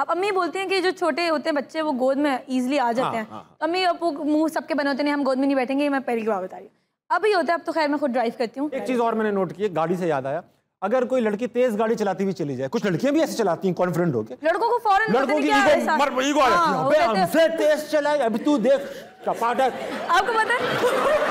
अब अम्मी बोलती हैं कि जो छोटे होते हैं बच्चे वो गोद में इजिली आ जाते हाँ, हैं हाँ, हाँ, अम्मी अब वो मुंह सबके बने होते हैं हम गोद में नहीं बैठेंगे मैं पहली बार बता रही हूँ अब होता है अब तो खैर मैं खुद ड्राइव करती हूँ एक चीज़ और मैंने नोट की गाड़ी से याद आया अगर कोई लड़की तेज गाड़ी चलाती हुई चली जाए कुछ लड़कियां भी ऐसे चलाती हैं कॉन्फिडेंट होकर लड़कों को फॉरन लड़कों की ईगो आ जाती है हाँ, हमसे तेज चलाए अभी तू देख आपको पता है